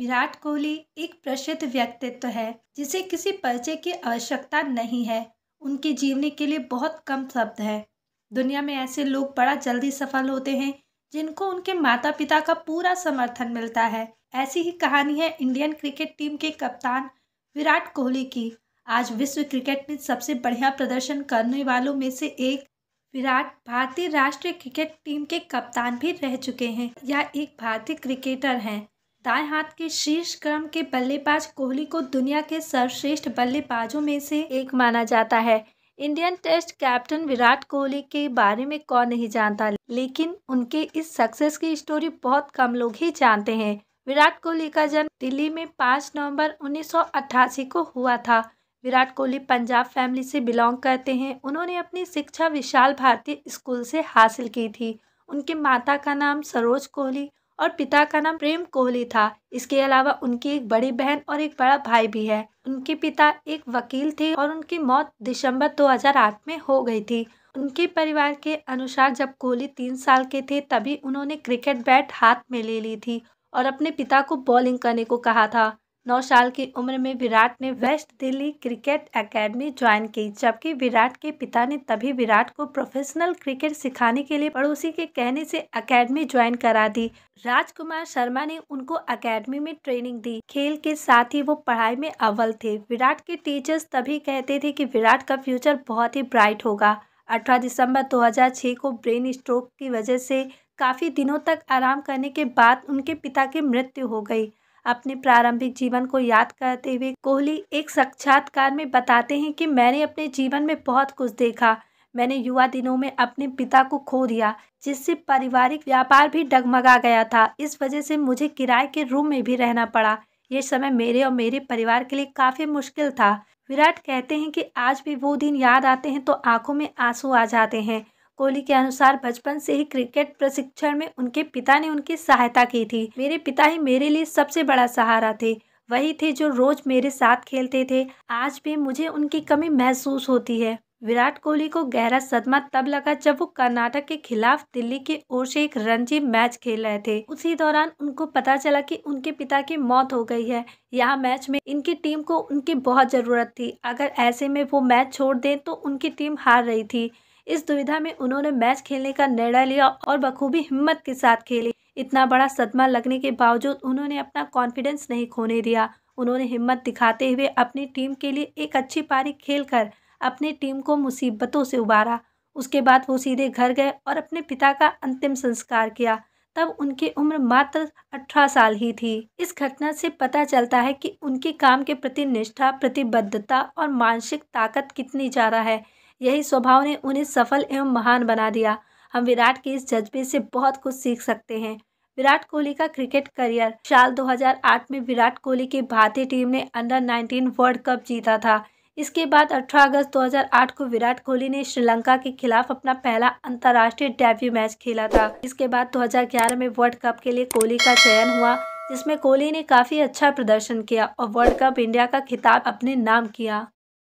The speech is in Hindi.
विराट कोहली एक प्रसिद्ध व्यक्तित्व है जिसे किसी परिचय की आवश्यकता नहीं है उनके जीवनी के लिए बहुत कम शब्द है दुनिया में ऐसे लोग बड़ा जल्दी सफल होते हैं जिनको उनके माता पिता का पूरा समर्थन मिलता है ऐसी ही कहानी है इंडियन क्रिकेट टीम के कप्तान विराट कोहली की आज विश्व क्रिकेट में सबसे बढ़िया प्रदर्शन करने वालों में से एक विराट भारतीय राष्ट्रीय क्रिकेट टीम के कप्तान भी रह चुके हैं या एक भारतीय क्रिकेटर हैं दाएं हाथ के शीर्ष क्रम के बल्लेबाज कोहली को दुनिया के सर्वश्रेष्ठ बल्लेबाजों में से एक माना जाता है Indian test captain Virat Kohli के बारे में कौन नहीं जानता लेकिन उनके इस सक्सेस की स्टोरी बहुत कम लोग ही जानते हैं विराट कोहली का जन्म दिल्ली में 5 नवंबर 1988 को हुआ था विराट कोहली पंजाब फैमिली से बिलोंग करते हैं उन्होंने अपनी शिक्षा विशाल भारती स्कूल से हासिल की थी उनके माता का नाम सरोज कोहली और पिता का नाम प्रेम कोहली था इसके अलावा उनकी एक बड़ी बहन और एक बड़ा भाई भी है उनके पिता एक वकील थे और उनकी मौत दिसंबर 2008 में हो गई थी उनके परिवार के अनुसार जब कोहली तीन साल के थे तभी उन्होंने क्रिकेट बैट हाथ में ले ली थी और अपने पिता को बॉलिंग करने को कहा था नौ साल की उम्र में विराट ने West Delhi cricket academy join की जबकि विराट के पिता ने तभी विराट को प्रोफेशनल क्रिकेट सिखाने के लिए पड़ोसी के कहने से एकेडमी ज्वाइन करा दी राजकुमार शर्मा ने उनको एकेडमी में ट्रेनिंग दी खेल के साथ ही वो पढ़ाई में अव्वल थे विराट के टीचर्स तभी कहते थे कि विराट का फ्यूचर बहुत ही ब्राइट होगा अठारह दिसंबर दो को ब्रेन स्ट्रोक की वजह से काफ़ी दिनों तक आराम करने के बाद उनके पिता की मृत्यु हो गई अपने प्रारंभिक जीवन को याद करते हुए कोहली एक साक्षात्कार में बताते हैं कि मैंने अपने जीवन में बहुत कुछ देखा मैंने युवा दिनों में अपने पिता को खो दिया जिससे पारिवारिक व्यापार भी डगमगा गया था इस वजह से मुझे किराए के रूम में भी रहना पड़ा ये समय मेरे और मेरे परिवार के लिए काफ़ी मुश्किल था विराट कहते हैं कि आज भी वो दिन याद आते हैं तो आंखों में आंसू आ जाते हैं कोहली के अनुसार बचपन से ही क्रिकेट प्रशिक्षण में उनके पिता ने उनकी सहायता की थी मेरे पिता ही मेरे लिए सबसे बड़ा सहारा थे वही थे जो रोज मेरे साथ खेलते थे आज भी मुझे उनकी कमी महसूस होती है विराट कोहली को गहरा सदमा तब लगा जब वो कर्नाटक के खिलाफ दिल्ली की ओर से एक रणजी मैच खेल रहे थे उसी दौरान उनको पता चला कि उनके पिता की मौत हो गई है यह मैच में इनकी टीम को उनकी बहुत ज़रूरत थी अगर ऐसे में वो मैच छोड़ दें तो उनकी टीम हार रही थी इस दुविधा में उन्होंने मैच खेलने का निर्णय लिया और बखूबी हिम्मत के साथ खेली इतना बड़ा सदमा लगने के बावजूद उन्होंने अपना कॉन्फिडेंस नहीं खोने दिया उन्होंने हिम्मत दिखाते हुए अपनी टीम के लिए एक अच्छी पारी खेलकर अपनी टीम को मुसीबतों से उबारा उसके बाद वो सीधे घर गए और अपने पिता का अंतिम संस्कार किया तब उनकी उम्र मात्र अठारह साल ही थी इस घटना से पता चलता है कि उनके काम के प्रति निष्ठा प्रतिबद्धता और मानसिक ताकत कितनी ज़्यादा है यही स्वभाव ने उन्हें सफल एवं महान बना दिया हम विराट के इस जज्बे से बहुत कुछ सीख सकते हैं विराट कोहली का क्रिकेट करियर साल 2008 में विराट कोहली की भारतीय टीम ने अंडर 19 वर्ल्ड कप जीता था इसके बाद 18 अगस्त 2008 को विराट कोहली ने श्रीलंका के खिलाफ अपना पहला अंतर्राष्ट्रीय डेब्यू मैच खेला था इसके बाद 2011 में वर्ल्ड कप के लिए कोहली का चयन हुआ जिसमें कोहली ने काफी अच्छा प्रदर्शन किया और वर्ल्ड कप इंडिया का खिताब अपने नाम किया